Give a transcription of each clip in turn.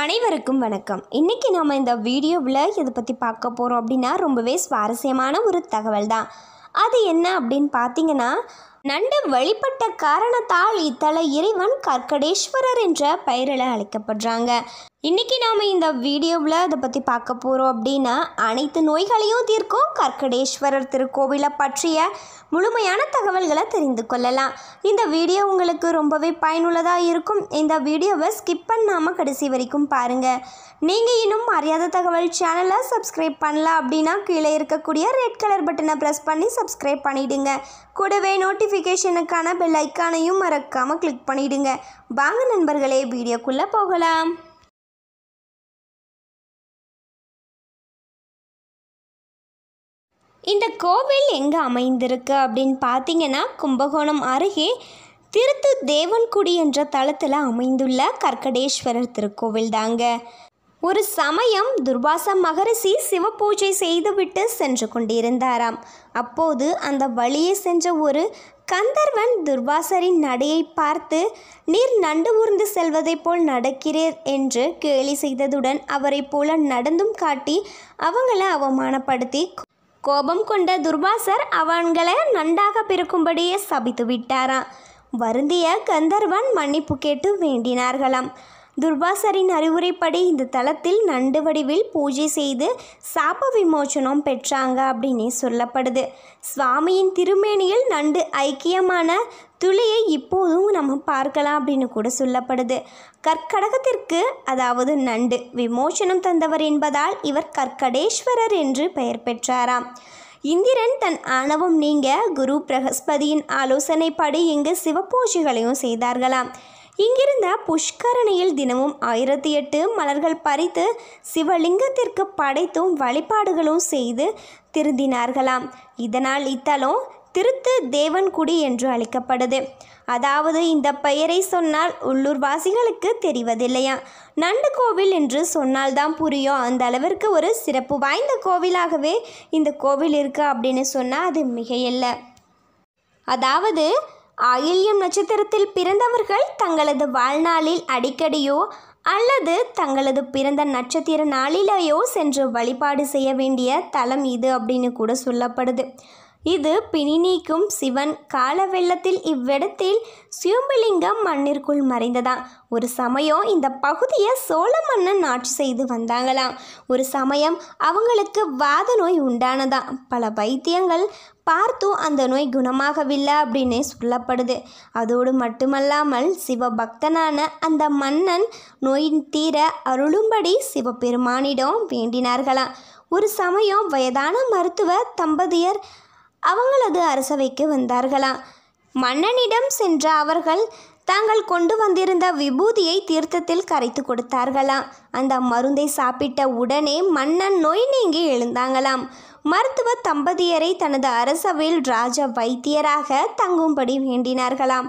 அனைவருக்கும் வணக்கம் இன்றைக்கி நாம் இந்த வீடியோவில் இதை பற்றி பார்க்க போகிறோம் அப்படின்னா ரொம்பவே சுவாரஸ்யமான ஒரு தகவல் தான் அது என்ன அப்படின்னு பார்த்தீங்கன்னா நண்டு வழிபட்ட காரணத்தால் இத்தல இறைவன் கற்கடேஸ்வரர் என்ற பெயரில் அழைக்கப்படுறாங்க இன்னைக்கு நாம் இந்த வீடியோவில் அதை பற்றி பார்க்க போகிறோம் அப்படின்னா அனைத்து நோய்களையும் தீர்க்கும் கற்கடேஸ்வரர் திருக்கோவிலை பற்றிய முழுமையான தகவல்களை தெரிந்து கொள்ளலாம் இந்த வீடியோ உங்களுக்கு ரொம்பவே பயனுள்ளதாக இருக்கும் இந்த வீடியோவை ஸ்கிப் பண்ணாமல் கடைசி வரைக்கும் பாருங்கள் நீங்கள் இன்னும் அறியாத தகவல் சேனலை சப்ஸ்கிரைப் பண்ணலாம் அப்படின்னா கீழே இருக்கக்கூடிய ரெட் கலர் பட்டனை ப்ரெஸ் பண்ணி சப்ஸ்கிரைப் பண்ணிவிடுங்க கூடவே நோட்டிஃபிகேஷன் நோட்டிஃபிகேஷனுக்கான பெல் ஐக்கானையும் மறக்காமல் கிளிக் பண்ணிவிடுங்க வாங்க நண்பர்களே வீடியோக்குள்ளே போகலாம் இந்த கோவில் எங்கே அமைந்திருக்கு அப்படின்னு பார்த்தீங்கன்னா கும்பகோணம் அருகே திருத்து தேவன்குடி என்ற தளத்தில் அமைந்துள்ள கற்கடேஸ்வரர் திருக்கோவில் தாங்க ஒரு சமயம் துர்வாச மகரிஷி சிவபூஜை செய்துவிட்டு சென்று கொண்டிருந்தாராம் அப்போது அந்த வழியே சென்ற ஒரு கந்தர்வன் துர்வாசரின் நடையை பார்த்து நீர் நண்டு ஊர்ந்து செல்வதைப் போல் நடக்கிறீர் என்று கேலி செய்ததுடன் அவரை போல நடந்தும் காட்டி அவங்கள அவமானப்படுத்தி கோபம் கொண்ட துர்வாசர் அவன்களை நன்றாக பிறக்கும்படியே சபித்து விட்டாராம் வருந்திய கந்தர்வன் மன்னிப்பு கேட்டு வேண்டினார்களாம் துர்வாசரின் அறிவுரைப்படி இந்த தலத்தில் நண்டு வடிவில் பூஜை செய்து சாப விமோச்சனம் பெற்றாங்க அப்படின்னு சொல்லப்படுது சுவாமியின் திருமேனியில் நண்டு ஐக்கியமான துளியை இப்போதும் நம்ம பார்க்கலாம் அப்படின்னு கூட சொல்லப்படுது கற்கடகத்திற்கு அதாவது நண்டு விமோச்சனம் தந்தவர் என்பதால் இவர் கற்கடேஸ்வரர் என்று பெயர் பெற்றாராம் இந்திரன் தன் ஆணவம் நீங்க குரு பிரகஸ்பதியின் ஆலோசனைப்படி இங்கு பூஜைகளையும் செய்தார்களாம் இங்கிருந்த புஷ்கரணியில் தினமும் ஆயிரத்தி எட்டு மலர்கள் பறித்து சிவலிங்கத்திற்கு படைத்தும் வழிபாடுகளும் செய்து திருந்தினார்களாம் இதனால் இத்தலம் திருத்து தேவன்குடி என்று அழைக்கப்படுது அதாவது இந்த பெயரை சொன்னால் உள்ளூர்வாசிகளுக்கு தெரிவதில்லையா நண்டு கோவில் என்று சொன்னால்தான் புரியும் அந்த அளவிற்கு ஒரு சிறப்பு வாய்ந்த கோவிலாகவே இந்த கோவில் இருக்குது அப்படின்னு சொன்னால் அது மிகையில்லை அதாவது ஆயில்யம் நட்சத்திரத்தில் பிறந்தவர்கள் தங்களது வாழ்நாளில் அடிக்கடியோ அல்லது தங்களது பிறந்த நட்சத்திர நாளிலேயோ சென்று வழிபாடு செய்ய வேண்டிய தலம் இது அப்படின்னு கூட சொல்லப்படுது இது பிணி நீக்கும் சிவன் கால வெள்ளத்தில் இவ்விடத்தில் சிவம்பலிங்கம் மண்ணிற்குள் மறைந்ததான் ஒரு சமயம் இந்த பகுதியை சோழ மன்னன் ஆட்சி செய்து வந்தாங்களாம் ஒரு சமயம் அவங்களுக்கு வாத நோய் உண்டானதாம் பல வைத்தியங்கள் பார்த்தும் அந்த நோய் குணமாகவில்லை அப்படின்னு சொல்லப்படுது அதோடு மட்டுமல்லாமல் சிவபக்தனான அந்த மன்னன் நோயின் தீர அருளும்படி சிவபெருமானிடம் வேண்டினார்களாம் ஒரு சமயம் வயதான மருத்துவ தம்பதியர் அவங்களது அரசவைக்கு வந்தார்களாம் மன்னனிடம் சென்ற அவர்கள் தாங்கள் கொண்டு வந்திருந்த விபூதியை தீர்த்தத்தில் கரைத்து கொடுத்தார்களாம் அந்த மருந்தை சாப்பிட்ட உடனே மன்னன் நோய் நீங்கி எழுந்தாங்களாம் மருத்துவ தம்பதியரை தனது அரசவையில் ராஜ வைத்தியராக தங்கும்படி வேண்டினார்களாம்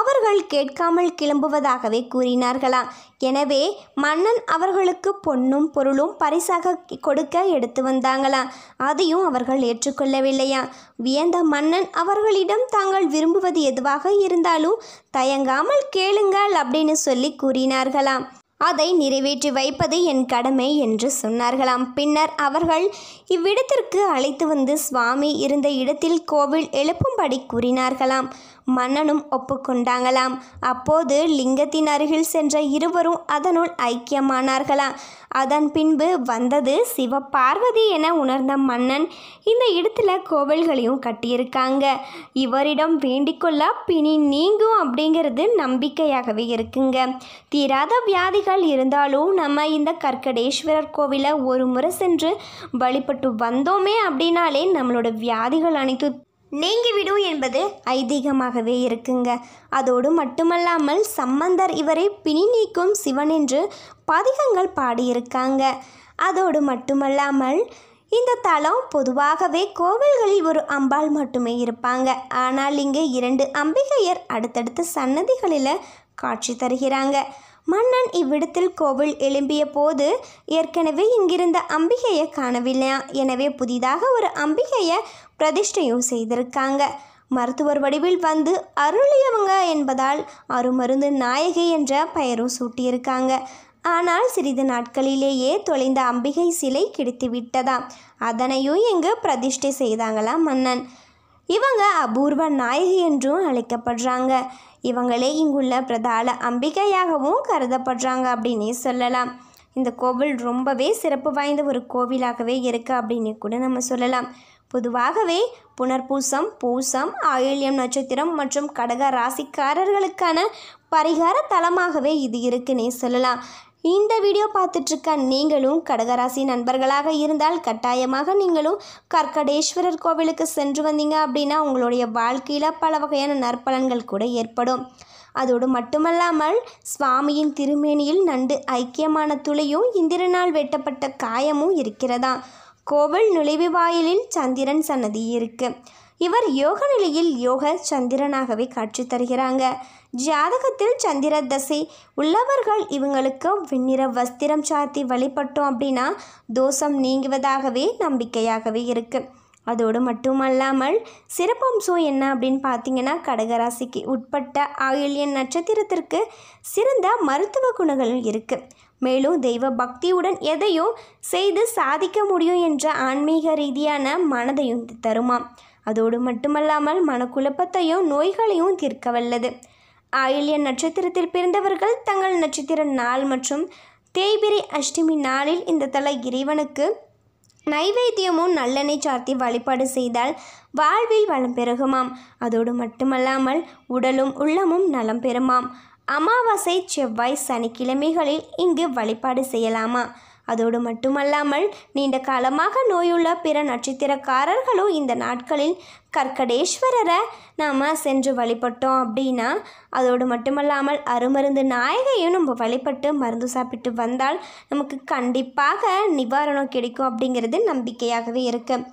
அவர்கள் கேட்காமல் கிளம்புவதாகவே கூறினார்களாம் எனவே மன்னன் அவர்களுக்கு பொன்னும் பொருளும் பரிசாக கொடுக்க எடுத்து வந்தாங்களா அதையும் அவர்கள் ஏற்றுக்கொள்ளவில்லையா வியந்த மன்னன் அவர்களிடம் தாங்கள் விரும்புவது எதுவாக இருந்தாலும் தயங்காமல் கேளுங்கள் அப்படின்னு சொல்லி கூறினார்களாம் அதை நிறைவேற்றி வைப்பது என் கடமை என்று சொன்னார்களாம் பின்னர் அவர்கள் இவ்விடத்திற்கு அழைத்து வந்து சுவாமி இருந்த இடத்தில் கோவில் எழுப்பும்படி கூறினார்களாம் மன்னனும் ஒப்புக்கொண்டாங்களாம் அப்போது லிங்கத்தின் அருகில் சென்ற இருவரும் அதனுள் ஐக்கியமானார்களாம் அதன் பின்பு வந்தது சிவபார்வதி என உணர்ந்த மன்னன் இந்த இடத்துல கோவில்களையும் கட்டியிருக்காங்க இவரிடம் வேண்டிக்கொள்ள பிணி நீங்கும் அப்படிங்கிறது நம்பிக்கையாகவே இருக்குங்க தீராத வியாதிகள் இருந்தாலும் நம்ம இந்த கற்கடேஸ்வரர் கோவிலை ஒரு முறை சென்று வழிபட்டு வந்தோமே அப்படின்னாலே நம்மளோட வியாதிகள் அனைத்து நீங்கிவிடும் என்பது ஐதீகமாகவே இருக்குங்க அதோடு மட்டுமல்லாமல் சம்பந்தர் இவரை பிணி நீக்கும் சிவன் என்று பதிகங்கள் பாடியிருக்காங்க அதோடு மட்டுமல்லாமல் இந்த தலம் பொதுவாகவே கோவில்களில் ஒரு அம்பாள் மட்டுமே இருப்பாங்க ஆனால் இங்கே இரண்டு அம்பிகையர் அடுத்தடுத்த சன்னதிகளில் காட்சி தருகிறாங்க மன்னன் இவ்விடத்தில் கோவில் எழும்பிய போது ஏற்கனவே இங்கிருந்த அம்பிகையை காணவில்லையா எனவே புதிதாக ஒரு அம்பிகையை பிரதிஷ்டையும் செய்திருக்காங்க மருத்துவர் வடிவில் வந்து அருளியவங்க என்பதால் அருமருந்து நாயகி என்ற பெயரும் சூட்டியிருக்காங்க ஆனால் சிறிது நாட்களிலேயே தொலைந்த அம்பிகை சிலை கிடைத்து விட்டதாம் அதனையும் இங்கு பிரதிஷ்டை செய்தாங்களாம் மன்னன் இவங்க அபூர்வ நாயகி என்றும் அழைக்கப்படுறாங்க இவங்களே இங்குள்ள பிரதான அம்பிகையாகவும் கருதப்படுறாங்க அப்படின்னே சொல்லலாம் இந்த கோவில் ரொம்பவே சிறப்பு வாய்ந்த ஒரு கோவிலாகவே இருக்குது அப்படின்னு கூட நம்ம சொல்லலாம் பொதுவாகவே புனர்பூசம் பூசம் ஆயுள்யம் நட்சத்திரம் மற்றும் கடக ராசிக்காரர்களுக்கான பரிகார தலமாகவே இது இருக்குன்னே சொல்லலாம் இந்த வீடியோ பார்த்துட்ருக்க நீங்களும் கடகராசி நண்பர்களாக இருந்தால் கட்டாயமாக நீங்களும் கற்கடேஸ்வரர் கோவிலுக்கு சென்று வந்தீங்க அப்படின்னா உங்களுடைய வாழ்க்கையில் பல வகையான நற்பலன்கள் கூட ஏற்படும் அதோடு மட்டுமல்லாமல் சுவாமியின் திருமேனியில் நண்டு ஐக்கியமான துளையும் இந்திரனால் வெட்டப்பட்ட காயமும் இருக்கிறதா கோவில் நுழைவு வாயிலில் சந்திரன் சன்னதி இருக்கு இவர் யோக நிலையில் யோக சந்திரனாகவே காட்சி தருகிறாங்க ஜாதகத்தில் சந்திர தசை உள்ளவர்கள் இவங்களுக்கு வெண்ணிற வஸ்திரம் சாத்தி வழிபட்டோம் அப்படின்னா தோஷம் நீங்குவதாகவே நம்பிக்கையாகவே இருக்குது அதோடு மட்டுமல்லாமல் சிறப்பம்சம் என்ன அப்படின்னு பார்த்தீங்கன்னா கடகராசிக்கு உட்பட்ட ஆயுள்யன் நட்சத்திரத்திற்கு சிறந்த மருத்துவ குணங்கள் இருக்குது மேலும் தெய்வ பக்தியுடன் எதையும் செய்து சாதிக்க முடியும் என்ற ஆன்மீக ரீதியான மனதையும் தருமாம் அதோடு மட்டுமல்லாமல் மனக்குழப்பத்தையும் நோய்களையும் தீர்க்க வல்லது ஆயில்ய நட்சத்திரத்தில் பிறந்தவர்கள் தங்கள் நட்சத்திர நாள் மற்றும் தேய்பிரி அஷ்டமி நாளில் இந்த தலை இறைவனுக்கு நைவேத்தியமும் நல்லெண்ணெய் சார்த்தி வழிபாடு செய்தால் வாழ்வில் வளம் பெருகுமாம் அதோடு மட்டுமல்லாமல் உடலும் உள்ளமும் நலம் பெறுமாம் அமாவாசை செவ்வாய் சனிக்கிழமைகளில் இங்கு வழிபாடு செய்யலாமா அதோடு மட்டுமல்லாமல் நீண்ட காலமாக நோயுள்ள பிற நட்சத்திரக்காரர்களும் இந்த நாட்களில் கற்கடேஸ்வரரை நாம் சென்று வழிபட்டோம் அப்படின்னா அதோடு மட்டுமல்லாமல் அருமருந்து நாயகையும் நம்ம வழிபட்டு மருந்து சாப்பிட்டு வந்தால் நமக்கு கண்டிப்பாக நிவாரணம் கிடைக்கும் அப்படிங்கிறது நம்பிக்கையாகவே இருக்குது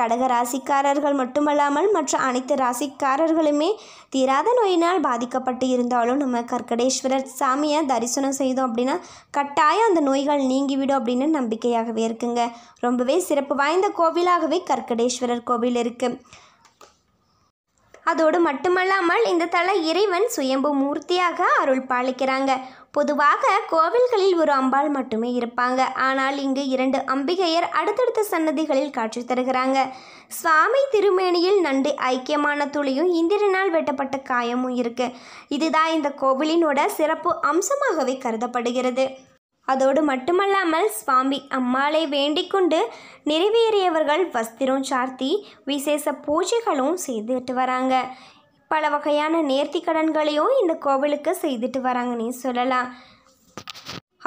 கடக ராசிக்காரர்கள் மட்டுமல்லாமல் மற்ற அனைத்து ராசிக்காரர்களுமே தீராத நோயினால் பாதிக்கப்பட்டு இருந்தாலும் நம்ம கற்கடேஸ்வரர் சாமியை தரிசனம் செய்தோம் அப்படின்னா கட்டாயம் அந்த நோய்கள் நீங்கிவிடும் அப்படின்னு நம்பிக்கையாகவே இருக்குங்க ரொம்பவே சிறப்பு வாய்ந்த கோவிலாகவே கற்கடேஸ்வரர் கோவில் இருக்குது அதோடு மட்டுமல்லாமல் இந்த தல இறைவன் சுயம்பு மூர்த்தியாக அருள் பாலிக்கிறாங்க பொதுவாக கோவில்களில் ஒரு அம்பாள் மட்டுமே இருப்பாங்க ஆனால் இங்கு இரண்டு அம்பிகையர் அடுத்தடுத்த சன்னதிகளில் காட்சி தருகிறாங்க சுவாமி திருமேனியில் நண்டு ஐக்கியமான துளியும் இந்திரனால் வெட்டப்பட்ட காயமும் இருக்கு இதுதான் இந்த கோவிலினோட சிறப்பு அம்சமாகவே கருதப்படுகிறது அதோடு மட்டுமல்லாமல் சுவாமி அம்மாளை வேண்டிக் கொண்டு நிறைவேறியவர்கள் வஸ்திரம் சார்த்தி விசேஷ பூஜைகளும் செய்துட்டு வராங்க பல வகையான நேர்த்தி கடன்களையும் இந்த கோவிலுக்கு செய்துட்டு வராங்கன்னு சொல்லலாம்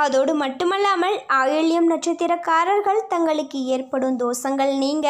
அதோடு மட்டுமல்லாமல் ஆயில்யம் நட்சத்திரக்காரர்கள் தங்களுக்கு ஏற்படும் தோஷங்கள் நீங்க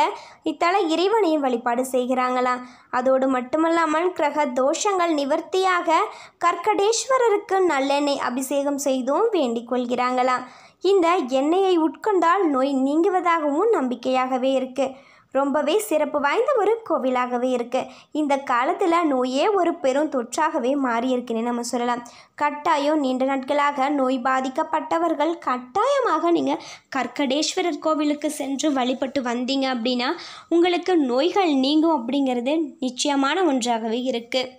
இத்தல இறைவனையும் வழிபாடு செய்கிறாங்களாம் அதோடு மட்டுமல்லாமல் கிரக தோஷங்கள் நிவர்த்தியாக கற்கடேஸ்வரருக்கு நல்லெண்ணெய் அபிஷேகம் செய்தும் வேண்டிக் கொள்கிறாங்களாம் இந்த எண்ணெயை உட்கொண்டால் நோய் நீங்குவதாகவும் நம்பிக்கையாகவே இருக்குது ரொம்பவே சிறப்பு வாய்ந்த ஒரு கோவிலாகவே இருக்குது இந்த காலத்தில் நோயே ஒரு பெரும் தொற்றாகவே மாறியிருக்குன்னு நம்ம சொல்லலாம் கட்டாயம் நீண்ட நாட்களாக நோய் பாதிக்கப்பட்டவர்கள் கட்டாயமாக நீங்கள் கற்கடேஸ்வரர் கோவிலுக்கு சென்று வழிபட்டு வந்தீங்க அப்படின்னா உங்களுக்கு நோய்கள் நீங்கும் அப்படிங்கிறது நிச்சயமான ஒன்றாகவே இருக்குது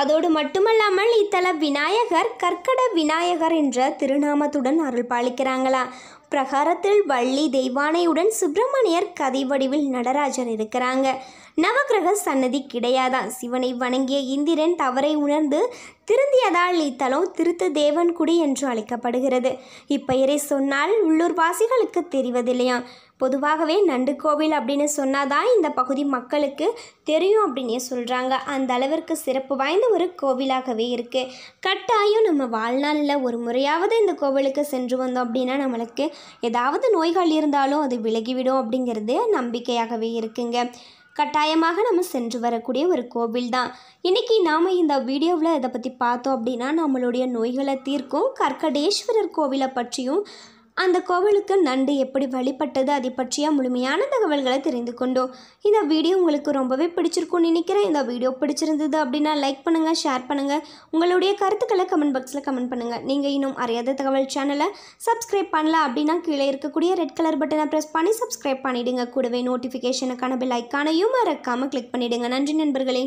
அதோடு மட்டுமல்லாமல் இத்தல விநாயகர் கற்கட விநாயகர் என்ற திருநாமத்துடன் அருள் பாலிக்கிறாங்களா பிரகாரத்தில் வள்ளி தெய்வானையுடன் சுப்பிரமணியர் கதை வடிவில் நடராஜர் இருக்கிறாங்க நவகிரக சன்னதி கிடையாதான் சிவனை வணங்கிய இந்திரன் தவறை உணர்ந்து திருந்தியதால் இத்தலம் திருத்த தேவன்குடி என்று அழைக்கப்படுகிறது இப்பெயரை சொன்னால் உள்ளூர் வாசிகளுக்கு தெரிவதில்லையாம் பொதுவாகவே நண்டு கோவில் அப்படின்னு சொன்னால் தான் இந்த பகுதி மக்களுக்கு தெரியும் அப்படின்னே சொல்கிறாங்க அந்த அளவிற்கு சிறப்பு வாய்ந்த ஒரு கோவிலாகவே இருக்குது கட்டாயம் நம்ம வாழ்நாளில் ஒரு முறையாவது இந்த கோவிலுக்கு சென்று வந்தோம் அப்படின்னா நம்மளுக்கு ஏதாவது நோய்கள் இருந்தாலும் அது விலகிவிடும் அப்படிங்கிறது நம்பிக்கையாகவே இருக்குங்க கட்டாயமாக நம்ம சென்று வரக்கூடிய ஒரு கோவில் தான் இன்றைக்கி நாம் இந்த வீடியோவில் இதை பற்றி பார்த்தோம் அப்படின்னா நம்மளுடைய நோய்களை தீர்க்கும் கற்கடேஸ்வரர் கோவிலை பற்றியும் அந்த கோவிலுக்கு நண்டு எப்படி வழிபட்டது அதை பற்றிய முழுமையான தகவல்களை தெரிந்து கொண்டோம் இந்த வீடியோ உங்களுக்கு ரொம்பவே பிடிச்சிருக்கும்னு நினைக்கிறேன் இந்த வீடியோ பிடிச்சிருந்தது அப்படின்னா லைக் பண்ணுங்கள் ஷேர் பண்ணுங்கள் உங்களுடைய கருத்துக்களை கமெண்ட் பாக்ஸில் கமெண்ட் பண்ணுங்கள் நீங்கள் இன்னும் அறியாத தகவல் சேனலை சப்ஸ்கிரைப் பண்ணல அப்படின்னா கீழே இருக்கக்கூடிய ரெட் கலர் பட்டனை ப்ரெஸ் பண்ணி சப்ஸ்கிரைப் பண்ணிவிடுங்க கூடவே நோட்டிஃபிகேஷனுக்கான பில் ஐக்கானையும் மறக்காமல் கிளிக் பண்ணிவிடுங்க நன்றி நண்பர்களே